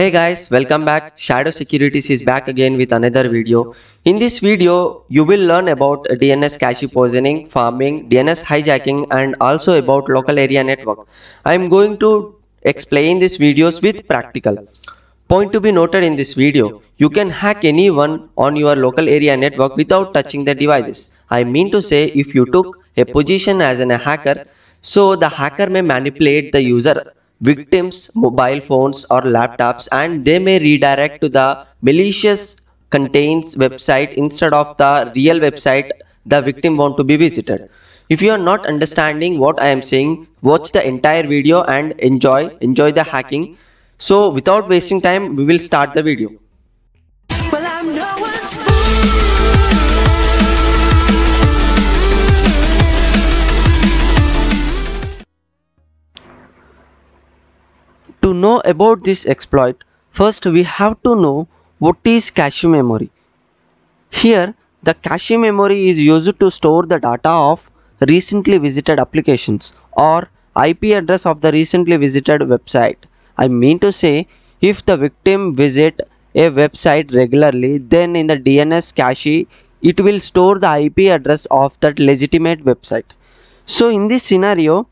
Hey guys, welcome back. Shadow Securities is back again with another video. In this video, you will learn about DNS cache poisoning, farming, DNS hijacking and also about local area network. I am going to explain these videos with practical. Point to be noted in this video, you can hack anyone on your local area network without touching the devices. I mean to say if you took a position as an hacker, so the hacker may manipulate the user victims' mobile phones or laptops and they may redirect to the malicious contains website instead of the real website the victim want to be visited. If you are not understanding what I am saying, watch the entire video and enjoy enjoy the hacking. So without wasting time, we will start the video. To know about this exploit, first we have to know what is cache memory. Here, the cache memory is used to store the data of recently visited applications or IP address of the recently visited website. I mean to say, if the victim visit a website regularly, then in the DNS cache, it will store the IP address of that legitimate website. So in this scenario,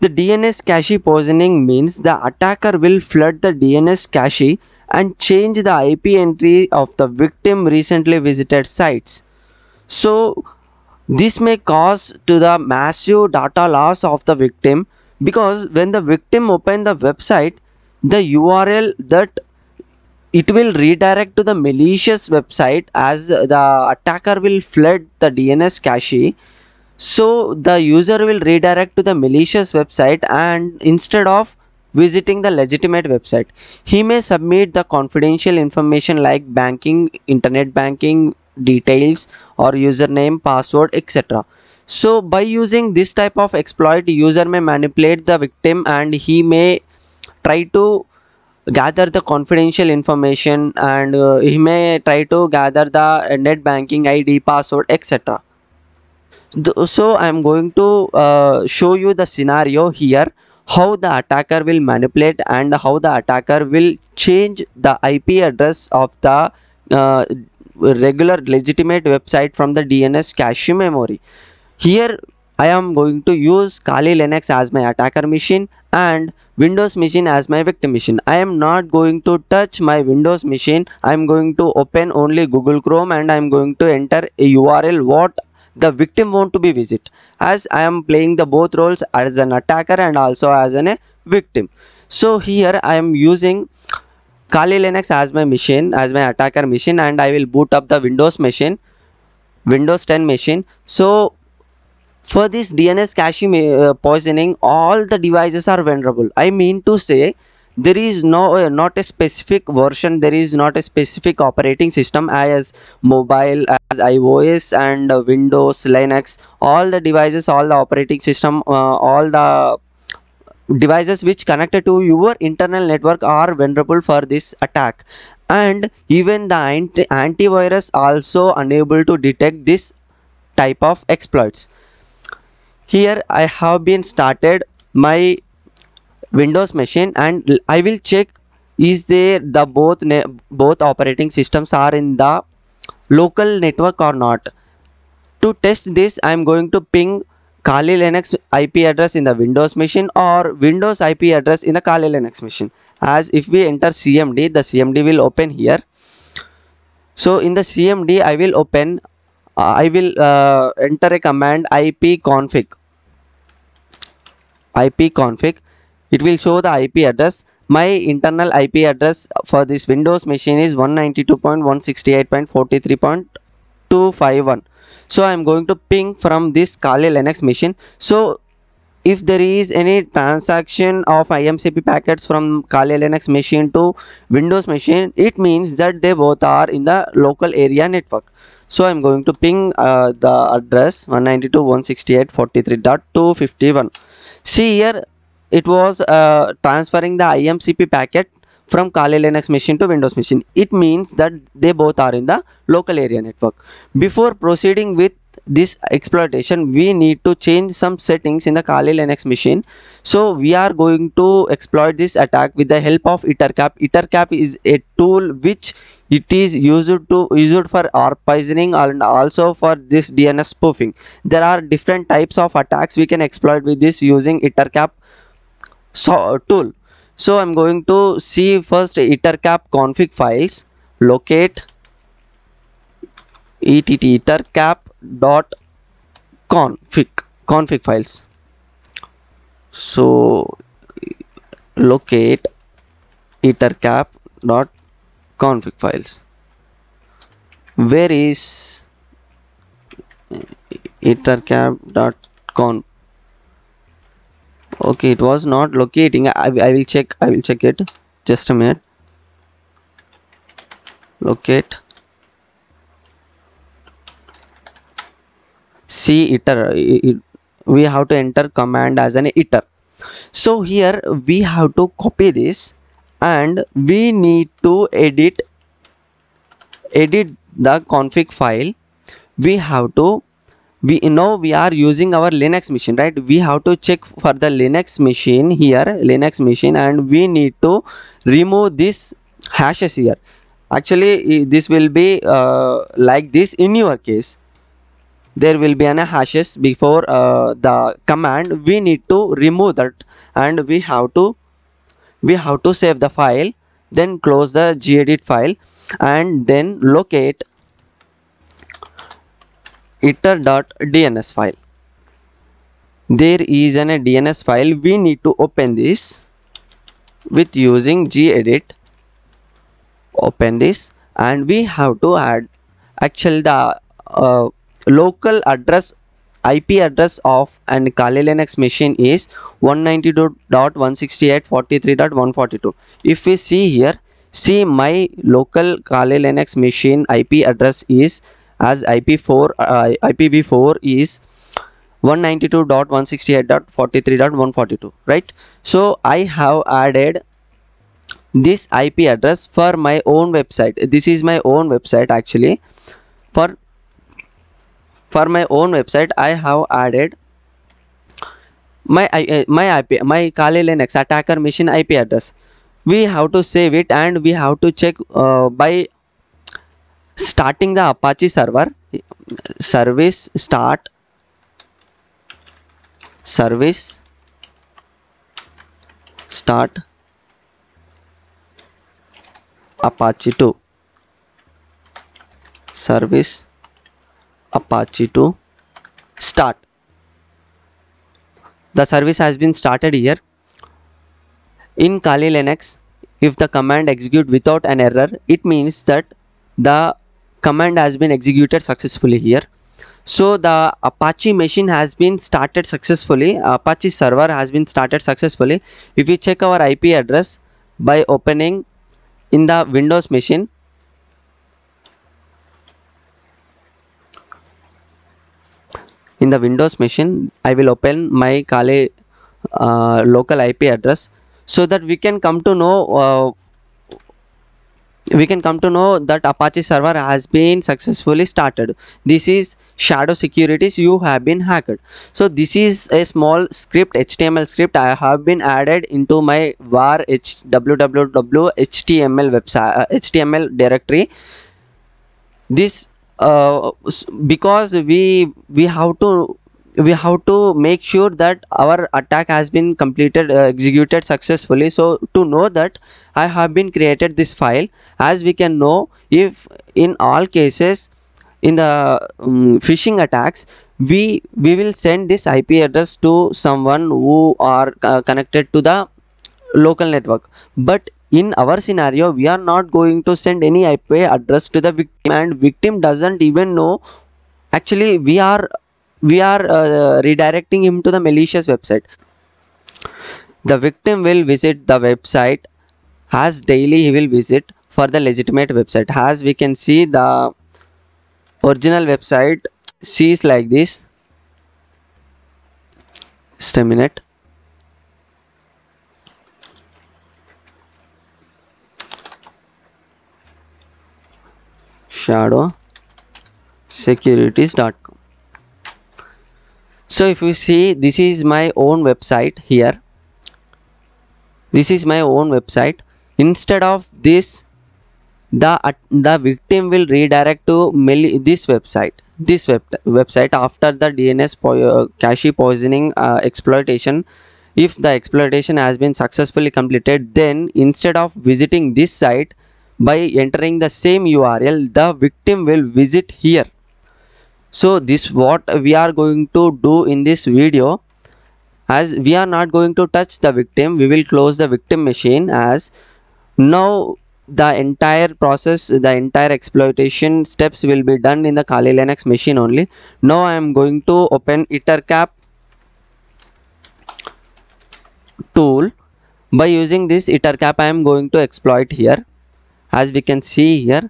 the DNS cache poisoning means the attacker will flood the DNS cache and change the IP entry of the victim recently visited sites. So this may cause to the massive data loss of the victim because when the victim open the website, the URL that it will redirect to the malicious website as the attacker will flood the DNS cache so the user will redirect to the malicious website and instead of visiting the legitimate website he may submit the confidential information like banking internet banking details or username password etc so by using this type of exploit user may manipulate the victim and he may try to gather the confidential information and uh, he may try to gather the net banking id password etc so i'm going to uh, show you the scenario here how the attacker will manipulate and how the attacker will change the ip address of the uh, regular legitimate website from the dns cache memory here i am going to use kali linux as my attacker machine and windows machine as my victim machine i am not going to touch my windows machine i am going to open only google chrome and i am going to enter a url what the victim want to be visit as i am playing the both roles as an attacker and also as an a victim so here i am using kali linux as my machine as my attacker machine and i will boot up the windows machine windows 10 machine so for this dns caching uh, poisoning all the devices are vulnerable i mean to say there is no uh, not a specific version there is not a specific operating system as mobile as ios and uh, windows linux all the devices all the operating system uh, all the devices which connected to your internal network are vulnerable for this attack and even the anti antivirus also unable to detect this type of exploits here i have been started my windows machine and i will check is there the both both operating systems are in the local network or not to test this i am going to ping kali linux ip address in the windows machine or windows ip address in the kali linux machine as if we enter cmd the cmd will open here so in the cmd i will open uh, i will uh, enter a command IP config IP config it will show the IP address my internal IP address for this Windows machine is 192.168.43.251 so I am going to ping from this Kali Linux machine so if there is any transaction of IMCP packets from Kali Linux machine to Windows machine it means that they both are in the local area network so I'm going to ping uh, the address 192.168.43.251 see here it was uh, transferring the IMCP packet from Kali Linux machine to Windows machine. It means that they both are in the local area network. Before proceeding with this exploitation, we need to change some settings in the Kali Linux machine. So we are going to exploit this attack with the help of ITERCAP. ITERCAP is a tool which it is used to used for ARP poisoning and also for this DNS spoofing. There are different types of attacks we can exploit with this using ITERCAP so tool so i'm going to see first ettercap config files locate ett ettercap dot config config files so locate ettercap dot config files where is ettercap dot conf okay it was not locating I, I will check I will check it just a minute locate see iter we have to enter command as an iter so here we have to copy this and we need to edit edit the config file we have to we know we are using our linux machine right we have to check for the linux machine here linux machine and we need to remove this hashes here actually this will be uh, like this in your case there will be an hashes before uh, the command we need to remove that and we have to we have to save the file then close the gedit file and then locate iter.dns file there is an a dns file we need to open this with using gedit open this and we have to add actually the uh, local address ip address of and kali linux machine is 192.168.43.142 if we see here see my local kali linux machine ip address is as IP4 uh, IPv4 is 192.168.43.142 right so I have added this IP address for my own website this is my own website actually for for my own website I have added my uh, my IP my Kali Linux attacker machine IP address we have to save it and we have to check uh, by starting the apache server service start service start apache 2 service apache 2 start the service has been started here in kali linux if the command execute without an error it means that the command has been executed successfully here so the apache machine has been started successfully apache server has been started successfully if we check our ip address by opening in the windows machine in the windows machine i will open my kali uh, local ip address so that we can come to know uh, we can come to know that apache server has been successfully started this is shadow securities you have been hacked so this is a small script html script i have been added into my var h www html website uh, html directory this uh, because we we have to we have to make sure that our attack has been completed uh, executed successfully so to know that i have been created this file as we can know if in all cases in the um, phishing attacks we we will send this ip address to someone who are uh, connected to the local network but in our scenario we are not going to send any ip address to the victim and victim doesn't even know actually we are we are uh, redirecting him to the malicious website the victim will visit the website as daily he will visit for the legitimate website as we can see the original website sees like this just a minute shadow securities.com so if you see this is my own website here this is my own website instead of this the uh, the victim will redirect to this website this web website after the dns po uh, cache poisoning uh, exploitation if the exploitation has been successfully completed then instead of visiting this site by entering the same url the victim will visit here so this what we are going to do in this video as we are not going to touch the victim we will close the victim machine as now the entire process the entire exploitation steps will be done in the kali linux machine only now i am going to open itercap tool by using this itercap i am going to exploit here as we can see here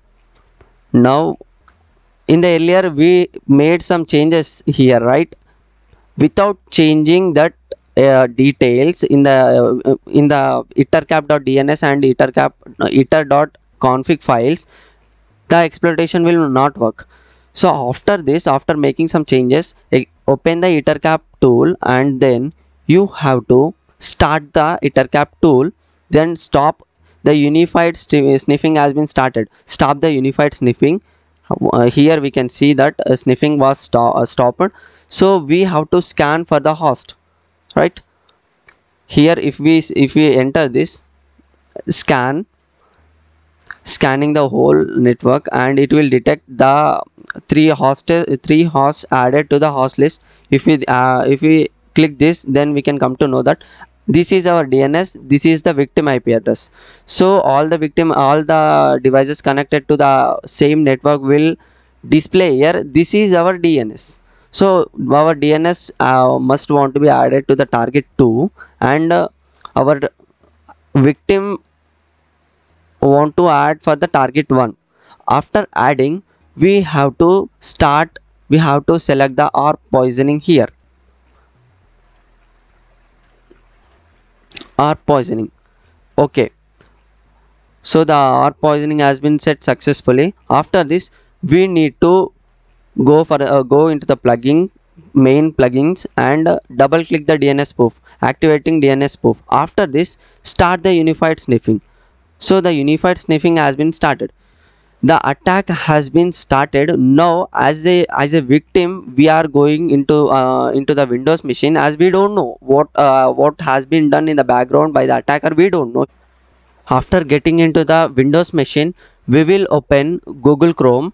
now in the earlier we made some changes here right without changing that uh, details in the uh, in the itercap.dns and ettercap uh, iter.config files the exploitation will not work so after this after making some changes open the ettercap tool and then you have to start the ettercap tool then stop the unified sniffing has been started stop the unified sniffing uh, here we can see that uh, sniffing was sto uh, stopped so we have to scan for the host right here if we if we enter this scan scanning the whole network and it will detect the three host three hosts added to the host list if we uh, if we click this then we can come to know that this is our DNS this is the victim IP address so all the victim all the devices connected to the same network will display here this is our DNS so our DNS uh, must want to be added to the target 2 and uh, our victim want to add for the target 1 after adding we have to start we have to select the r poisoning here R poisoning. Okay. So the R poisoning has been set successfully. After this, we need to go for uh, go into the plugin main plugins and uh, double click the DNS spoof, activating DNS spoof. After this, start the unified sniffing. So the unified sniffing has been started the attack has been started now as a as a victim we are going into uh, into the windows machine as we don't know what uh, what has been done in the background by the attacker we don't know after getting into the windows machine we will open google chrome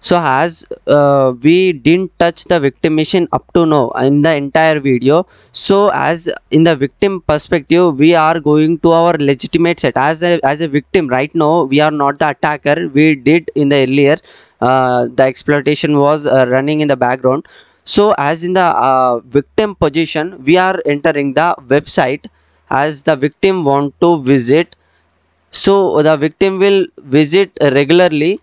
so as uh, we didn't touch the victim machine up to now in the entire video so as in the victim perspective we are going to our legitimate set as a, as a victim right now we are not the attacker we did in the earlier uh, the exploitation was uh, running in the background so as in the uh, victim position we are entering the website as the victim want to visit so the victim will visit regularly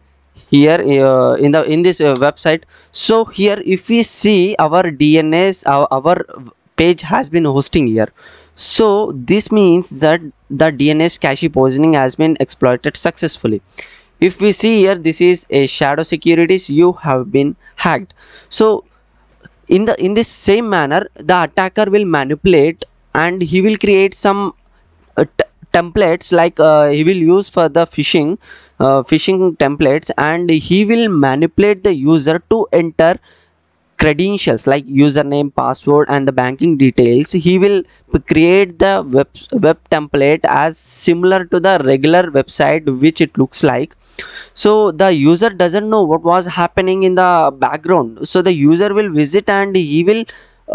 here uh, in the in this uh, website so here if we see our dns our, our page has been hosting here so this means that the dns cache poisoning has been exploited successfully if we see here this is a shadow securities you have been hacked so in the in this same manner the attacker will manipulate and he will create some uh, templates like uh, he will use for the phishing uh, phishing templates and he will manipulate the user to enter credentials like username password and the banking details he will create the web web template as similar to the regular website which it looks like so the user doesn't know what was happening in the background so the user will visit and he will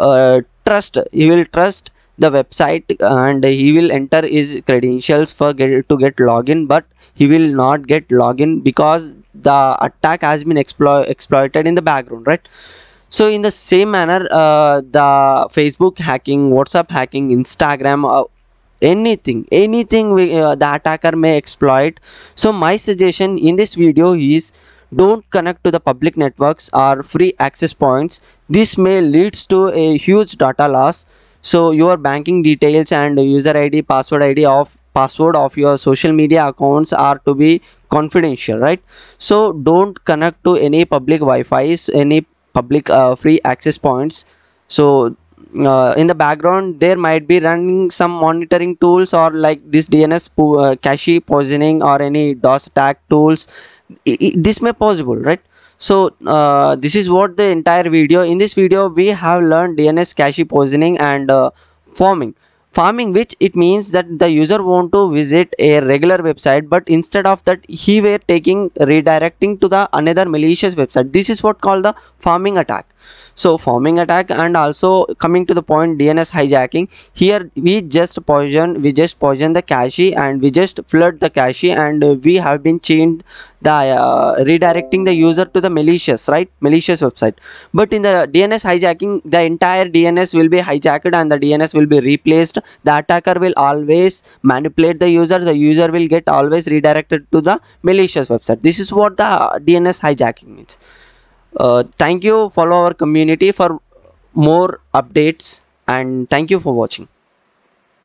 uh, trust he will trust the website and he will enter his credentials for get, to get login but he will not get login because the attack has been explo exploited in the background right so in the same manner uh, the facebook hacking whatsapp hacking instagram uh, anything anything we, uh, the attacker may exploit so my suggestion in this video is don't connect to the public networks or free access points this may leads to a huge data loss so your banking details and user id password id of password of your social media accounts are to be confidential right so don't connect to any public wi-fi's any public uh, free access points so uh, in the background there might be running some monitoring tools or like this dns po- uh, cache poisoning or any dos attack tools I I this may possible right so uh, this is what the entire video in this video we have learned dns cache positioning and uh, farming farming which it means that the user want to visit a regular website but instead of that he were taking redirecting to the another malicious website this is what called the farming attack so farming attack and also coming to the point dns hijacking here we just poison we just poison the cache and we just flood the cache and we have been chained the uh, redirecting the user to the malicious right malicious website but in the dns hijacking the entire dns will be hijacked and the dns will be replaced the attacker will always manipulate the user the user will get always redirected to the malicious website this is what the uh, dns hijacking means uh, thank you follow our community for more updates and thank you for watching